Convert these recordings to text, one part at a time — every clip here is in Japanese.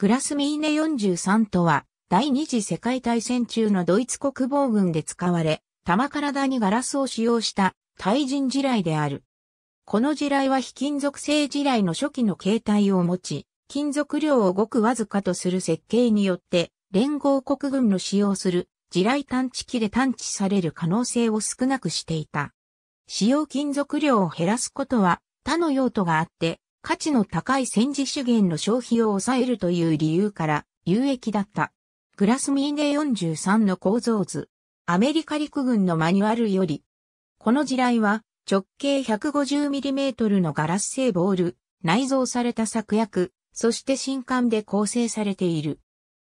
グラスミーネ43とは、第二次世界大戦中のドイツ国防軍で使われ、玉体にガラスを使用した対人地雷である。この地雷は非金属製地雷の初期の形態を持ち、金属量をごくわずかとする設計によって、連合国軍の使用する地雷探知機で探知される可能性を少なくしていた。使用金属量を減らすことは他の用途があって、価値の高い戦時資源の消費を抑えるという理由から有益だった。グラスミーネ43の構造図。アメリカ陸軍のマニュアルより。この地雷は直径 150mm のガラス製ボール、内蔵された作薬、そして新刊で構成されている。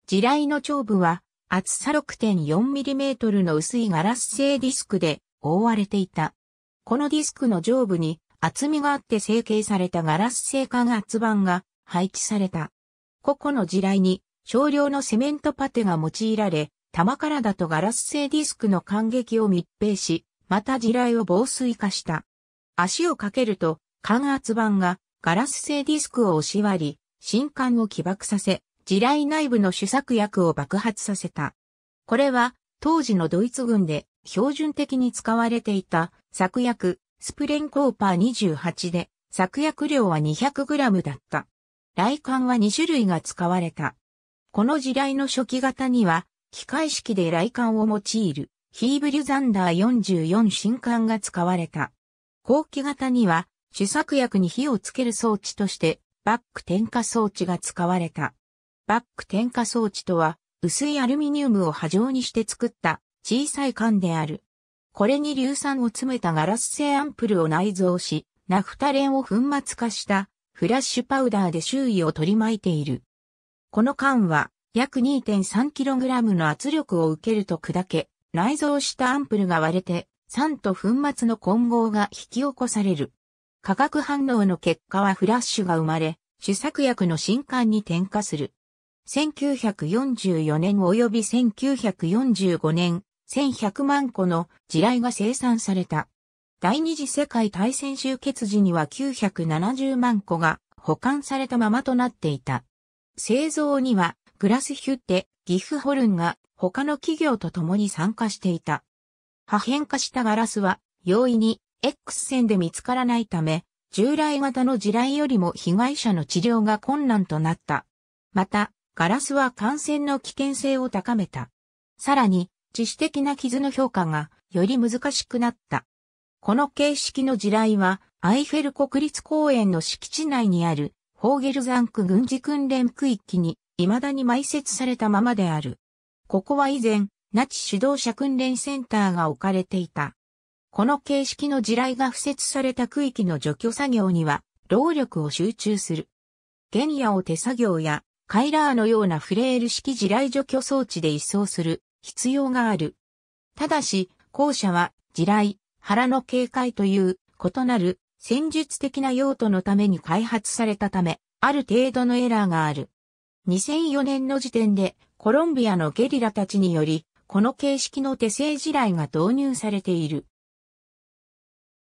地雷の長部は厚さ 6.4mm の薄いガラス製ディスクで覆われていた。このディスクの上部に厚みがあって成形されたガラス製管圧板が配置された。個々の地雷に少量のセメントパテが用いられ、玉からだとガラス製ディスクの感激を密閉し、また地雷を防水化した。足をかけると、間圧板がガラス製ディスクを押し割り、新管を起爆させ、地雷内部の主作薬を爆発させた。これは、当時のドイツ軍で標準的に使われていた作薬、スプレンコーパー28で、作薬量は 200g だった。来管は2種類が使われた。この時代の初期型には、機械式で来管を用いる、ヒーブリュザンダー44新管が使われた。後期型には、主作薬に火をつける装置として、バック点火装置が使われた。バック点火装置とは、薄いアルミニウムを波状にして作った小さい管である。これに硫酸を詰めたガラス製アンプルを内蔵し、ナフタレンを粉末化したフラッシュパウダーで周囲を取り巻いている。この缶は約 2.3kg の圧力を受けると砕け、内蔵したアンプルが割れて酸と粉末の混合が引き起こされる。化学反応の結果はフラッシュが生まれ、主作薬の新刊に転化する。1944年及び1945年1100万個の地雷が生産された。第二次世界大戦終結時には970万個が保管されたままとなっていた。製造にはグラスヒュッテ、ギフホルンが他の企業と共に参加していた。破片化したガラスは容易に X 線で見つからないため、従来型の地雷よりも被害者の治療が困難となった。また、ガラスは感染の危険性を高めた。さらに、致死的な傷の評価がより難しくなった。この形式の地雷は、アイフェル国立公園の敷地内にある、ホーゲルザンク軍事訓練区域に、未だに埋設されたままである。ここは以前、ナチ指導者訓練センターが置かれていた。この形式の地雷が付設された区域の除去作業には、労力を集中する。原野を手作業や、カイラーのようなフレール式地雷除去装置で移送する必要がある。ただし、後者は地雷、腹の警戒という異なる戦術的な用途のために開発されたため、ある程度のエラーがある。2004年の時点でコロンビアのゲリラたちにより、この形式の手製地雷が導入されている。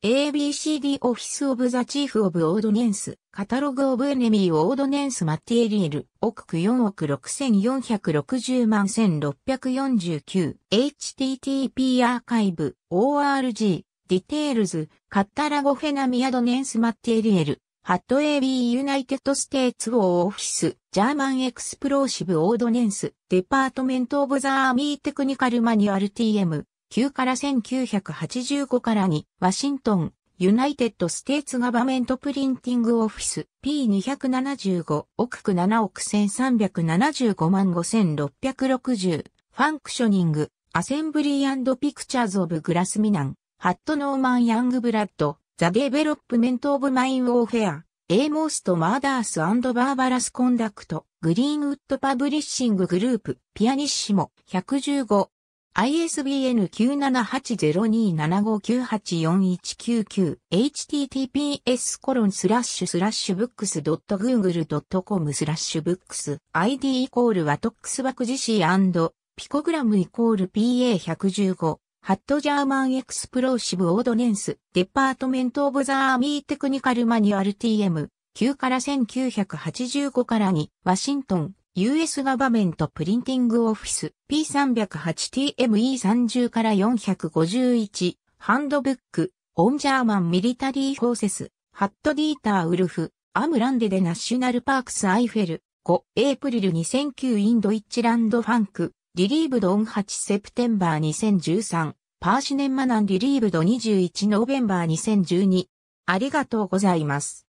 ABCD オフィスオブザチーフオブオードネンス、カタログオブエネミーオードネンスマティエリエル、億区4億6460万1649、http アーカイブ、org、ディテールズ、カッタラゴフェナミアドネンスマティエリエル、ハット AB ユナイテッドステーツオーオフィス、ジャーマンエクスプローシブオードネンス、デパートメントオブザーミーテクニカルマニュアル TM、1989から1985からに、ワシントン、ユナイテッド・ステーツ・ガバメント・プリンティング・オフィス P275 億区7億1375万5660ファンクショニングアセンブリーピクチャーズ・オブ・グラス・ミナンハット・ノーマン・ヤング・ブラッドザ・デベロップメント・オブ・マイン・ウォーフェアエーモースト・マーダース・バーバラス・コンダクトグリーンウッド・パブリッシング・グループピアニッシモ115 ISBN 9780275984199 https コロンスラッシュスラッシュブックスグーグルドットコムスラッシュブックス ID イコールはトックスバクジシーピコグラムイコール PA115 ハットジャーマンエクスプローシブオードネンスデパートメントオブザーミーテクニカルマニュアル TM 9から1985から2ワシントン US ガバメントプリンティングオフィス P308TME30 から451ハンドブックオンジャーマンミリタリーフォーセスハットディーターウルフアムランデでナッショナルパークスアイフェル5エイプリル2009インドイッチランドファンクリリーブドオン8セプテンバー2013パーシネンマナンリリーブド21ノーベンバー2012ありがとうございます。